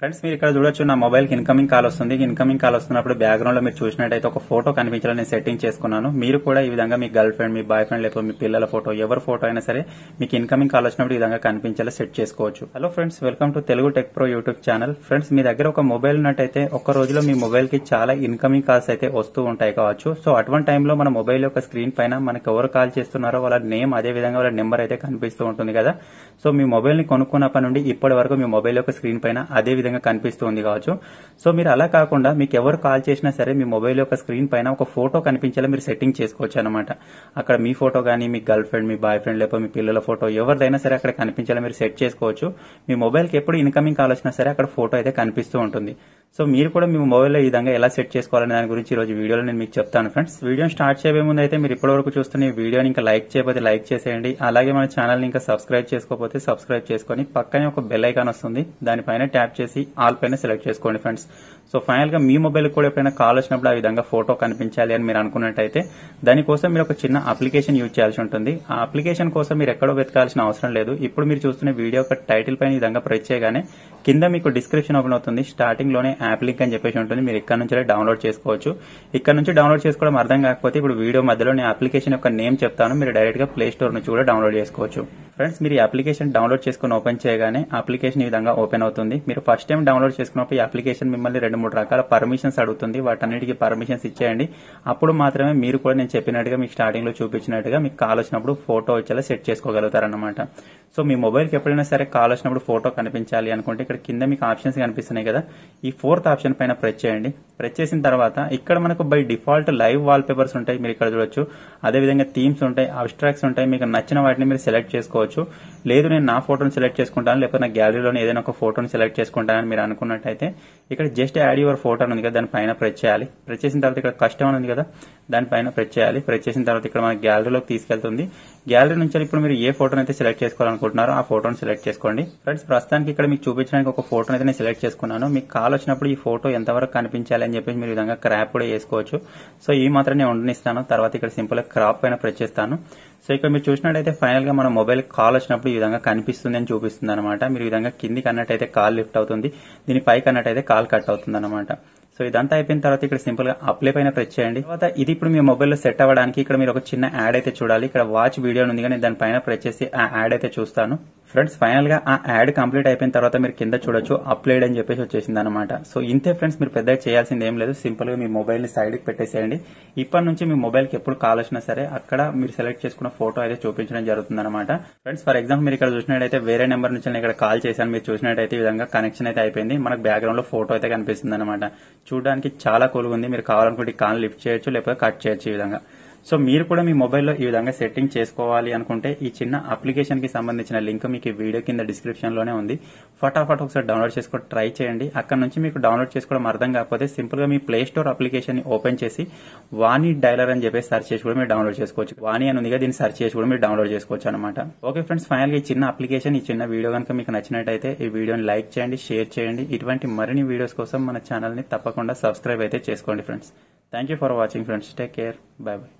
friends మీరు ఇక్కడ చూడొచ్చు నా మొబైల్ కి ఇన్కమింగ్ కాల్ వస్తుంది ఇన్కమింగ్ కాల్ వస్తున్నప్పుడు బ్యాక్గ్రౌండ్ లో మీరు చూసినట్టయితే ఒక ఫోటో కనిపించాలని సెట్టింగ్ చేసుకున్నాను మీరు కూడా ఈ విధంగా మీ గర్ల్ ఫ్రెండ్ మీ బాయ్ ఫ్రెండ్ లేకపోతే మీ పిల్లల ఫోటో ఎవరి ఫోటో అయినా సరే మీకు ఇన్కమింగ్ కాల్ వచ్చినప్పుడు ఈ విధంగా కనిపించేలా సెట్ చేసుకోవచ్చు hello friends welcome to Telugu tech pro YouTube channel friends మీ దగ్గర ఒక మొబైల్ ఉన్నట్టయితే ఒక రోజులో మీ మొబైల్ కి చాలా ఇన్కమింగ్ కాల్స్ అయితే వస్తూ ఉంటాయి కావచ్చు సో అటువంటి టైంలో మన మొబైల్ యొక్క స్క్రీన్ పైన మనకు ఎవరు కాల్ చేస్తున్నారో వాళ్ళ నేమ్ అదే విధంగా వాళ్ళ నెంబర్ అయితే కనిపిస్తూ ఉంటుంది కదా సో మీ మొబైల్ ని కొనుక్కున్నప్పటి నుండి ఇప్పటి వరకు మీ మొబైల్ యొక్క స్క్రీన్ పైన అదే విధంగా విధంగా కనిపిస్తుంది కావచ్చు సో మీరు అలా కాకుండా మీకు ఎవరు కాల్ చేసినా సరే మీ మొబైల్ యొక్క స్క్రీన్ పైన ఒక ఫోటో కనిపించేలా మీరు సెట్టింగ్ చేసుకోవచ్చు అనమాట అక్కడ మీ ఫోటో కానీ మీ గర్ల్ ఫ్రెండ్ మీ బాయ్ ఫ్రెండ్ లేకపోతే మీ పిల్లల ఫోటో ఎవరిదైనా సరే అక్కడ కనిపించేలా మీరు సెట్ చేసుకోవచ్చు మీ మొబైల్కి ఎప్పుడు ఇన్కమింగ్ కాల్ వచ్చినా సరే అక్కడ ఫోటో అయితే కనిపిస్తూ ఉంటుంది సో మీరు కూడా మీ మొబైల్లో ఈ విధంగా ఎలా సెట్ చేసుకోవాలనే దాని గురించి రోజు వీడియోలో నేను మీకు చెప్తాను ఫ్రెండ్స్ వీడియో స్టార్ట్ చేయబోయే ముందు అయితే మీరు ఇప్పటివరకు చూస్తున్న వీడియోని ఇంకా లైక్ చేయకపోతే లైక్ చేసేయండి అలాగే మన ఛానల్ని ఇంకా సబ్స్క్రైబ్ చేసుకోకపోతే సబ్స్క్రైబ్ చేసుకొని పక్కనే ఒక బెల్ ఐకాన్ వస్తుంది దానిపైన ట్యాప్ చేసి ఆల్ పైన సెలెక్ట్ చేసుకోండి ఫ్రెండ్స్ సో ఫైనల్ గా మీ మొబైల్ కూడా ఎప్పుడైనా కాల్ వచ్చినప్పుడు ఆ విధంగా ఫోటో కనిపించాలి అని మీరు అనుకున్నట్టయితే దానికోసం మీరు ఒక చిన్న అప్లికేషన్ యూజ్ చేయాల్సి ఉంటుంది ఆ అప్లికేషన్ కోసం మీరు ఎక్కడో వెతకాల్సిన అవసరం లేదు ఇప్పుడు మీరు చూస్తున్న వీడియో యొక్క టైటిల్ పైన విధంగా ప్రచేయగానే కింద మీకు డిస్క్రిప్షన్ ఓపెన్ అవుతుంది స్టార్టింగ్ లోనే యాప్ లింక్ అని చెప్పేసి ఉంటుంది మీరు ఇక్కడ నుంచి డౌన్లోడ్ చేసుకోవచ్చు ఇక్కడ నుంచి డౌన్లోడ్ చేసుకోవడం అర్థం కాకపోతే ఇప్పుడు వీడియో మధ్యలో నేను అప్లికేషన్ యొక్క నేమ్ చెప్తాను మీరు డైరెక్ట్ గా ప్లే స్టోర్ నుంచి కూడా డౌన్లోడ్ చేసుకోవచ్చు ఫ్రెండ్స్ మీరు ఈ అప్లికేషన్ డౌన్లోడ్ చేసుకుని ఓపెన్ చేయగానే అప్లికేషన్ ఈ విధంగా ఓపెన్ అవుతుంది మీరు ఫస్ట్ టైం డౌన్లోడ్ చేసుకున్నప్పుడు ఈ అప్లికేషన్ మిమ్మల్ని రెండు మూడు రకాల పర్మిషన్స్ అడుగుతుంది వాటన్నిటికి పర్మిషన్స్ ఇచ్చేయండి అప్పుడు మాత్రమే మీరు కూడా నేను చెప్పినట్టుగా మీకు స్టార్టింగ్ లో చూపించినట్టుగా మీకు కాల్ వచ్చినప్పుడు ఫోటో వచ్చేలా సెట్ చేసుకోగలుగుతారన్నమాట సో మీ మొబైల్కి ఎప్పుడైనా సరే కాల్ వచ్చినప్పుడు ఫోటో కనిపించాలి అనుకుంటే ఇక్కడ కింద మీకు ఆప్షన్స్ కనిపిస్తున్నాయి కదా ఈ ఫోర్త్ ఆప్షన్ పైన ప్రెస్ చేయండి ప్రెస్ చేసిన తర్వాత ఇక్కడ మనకు by default live wallpapers ఉంటాయి మీరు ఇక్కడ చూడొచ్చు అదేవిధంగా థీమ్స్ ఉంటాయి అబ్స్ట్రాక్ట్స్ ఉంటాయి మీకు నచ్చిన వాటిని మీరు సెలెక్ట్ చేసుకోవచ్చు లేదు నేను నా ఫోటోని సెలెక్ట్ చేసుకుంటాను లేకపోతే నా గ్యాలరీలోని ఏదైనా ఒక ఫోటోని సెలెక్ట్ చేసుకుంటానని మీరు అనుకున్నట్టయితే ఇక్కడ జస్ట్ యాడ్ యువర్ ఫోటో ఉంది కదా దానిపైన ప్రెస్ చేయాలి ప్రెస్ చేసిన తర్వాత ఇక్కడ కష్టం ఉంది కదా దానిపైన ప్రెస్ చేయాలి ప్రెస్ చేసిన తర్వాత ఇక్కడ మన గ్యాలరీలోకి తీసుకెళ్తుంది గ్యాలరీ నుంచి ఇప్పుడు మీరు ఏ ఫోటోని అయితే సెలెక్ట్ చేసుకోవాలనుకుంటున్నారో ఆ ఫోటోని సెలెక్ట్ చేసుకోండి ఫ్రెండ్స్ ప్రస్తుతానికి ఇక్కడ మీకు చూపించిన చూడడానికి ఒక ఫోటో అయితే నేను సెలెక్ట్ చేసుకున్నాను మీకు కాల్ వచ్చినప్పుడు ఈ ఫోటో ఎంతవరకు కనిపించాలి అని చెప్పేసి మీరు విధంగా క్రాప్ కూడా వేసుకోవచ్చు సో ఈ మాత్రం నేను ఉండనిస్తాను తర్వాత ఇక్కడ సింపుల్ క్రాప్ పైన ప్రెస్ చేస్తాను సో ఇక్కడ మీరు చూసినట్టయితే ఫైనల్ గా మన మొబైల్ కాల్ వచ్చినప్పుడు ఈ విధంగా కనిపిస్తుంది అని చూపిస్తుంది అనమాట మీరు విధంగా కిందికి అన్నట్టయితే కాల్ లిఫ్ట్ అవుతుంది దీని పైకి అన్నట్టయితే కాల్ కట్ అవుతుంది అనమాట సో ఇదంతా అయిపోయిన తర్వాత ఇక్కడ సింపుల్ గా అప్లై పైన ప్రెస్ చేయండి తర్వాత ఇది ఇప్పుడు మీ మొబైల్లో సెట్ అవ్వడానికి ఇక్కడ మీరు ఒక చిన్న యాడ్ అయితే చూడాలి ఇక్కడ వాచ్ వీడియో ఉంది కానీ దానిపైన ప్రెస్ చేసి ఆ యాడ్ అయితే చూస్తాను ఫ్రెండ్స్ ఫైనల్ గా ఆ యాడ్ కంప్లీట్ అయిపోయిన తర్వాత మీరు కింద చూడొచ్చు అప్లైడ్ అని చెప్పేసి వచ్చేసింది అనమాట సో ఇంతే ఫ్రెండ్స్ మీరు పెద్దగా చేయాల్సింది ఏం లేదు సింపుల్ గా మీ మొబైల్ ని సైడ్ కి పెట్టేసేయండి ఇప్పటి నుంచి మీ మొబైల్ కి ఎప్పుడు కాల్ వచ్చినా సరే అక్కడ మీరు సెలెక్ట్ చేసుకున్న ఫోటో అయితే చూపించడం జరుగుతుంది అనమాట ఫ్రెండ్స్ ఫర్ ఎగ్జాంపుల్ మీరు ఇక్కడ చూసినట్టయితే వేరే నెంబర్ నుంచి ఇక్కడ కాల్ చేశాను మీరు చూసినట్టయితే ఈ విధంగా కనెక్షన్ అయితే అయిపోయింది మనకు బ్యాక్గ్రౌండ్ లో ఫోటో అయితే కనిపిస్తుంది అనమాట చూడడానికి చాలా కోలుగుంది మీరు కావాలనుకుంటే కాల్ లిఫ్ట్ చేయొచ్చు లేకపోతే కట్ చేయొచ్చు ఈ విధంగా సో మీరు కూడా మీ మొబైల్లో ఈ విధంగా సెట్టింగ్ చేసుకోవాలి అనుకుంటే ఈ చిన్న అప్లికేషన్ కి సంబంధించిన లింక్ మీకు వీడియో కింద డిస్క్రిప్షన్ లోనే ఉంది ఫటాఫట్ ఒకసారి డౌన్లోడ్ చేసుకోవడం ట్రై చేయండి అక్కడ నుంచి మీకు డౌన్లోడ్ చేసుకోవడం అర్థం కాకపోతే సింపుల్ గా మీ ప్లే స్టోర్ అప్లికేషన్ ని ఓపెన్ చేసి వాణి డైలర్ అని చెప్పి సెర్చ్ చేసి కూడా మీరు డౌన్లోడ్ చేసుకోవచ్చు వాణి అని ఉందిగా దీన్ని సర్చ్ చేసి కూడా మీరు డౌన్లోడ్ చేసుకోవచ్చు అనమాట ఓకే ఫ్రెండ్స్ ఫైనల్ గా ఈ చిన్న అప్లికేషన్ ఈ చిన్న వీడియో కనుక మీకు నచ్చినట్టయితే ఈ వీడియోని లైక్ చేయండి షేర్ చేయండి ఇటువంటి మరిన్ని వీడియోస్ కోసం మన ఛానల్ ని తప్పకుండా సబ్స్క్రైబ్ అయితే చేసుకోండి friends thank you for watching friends take care bye bye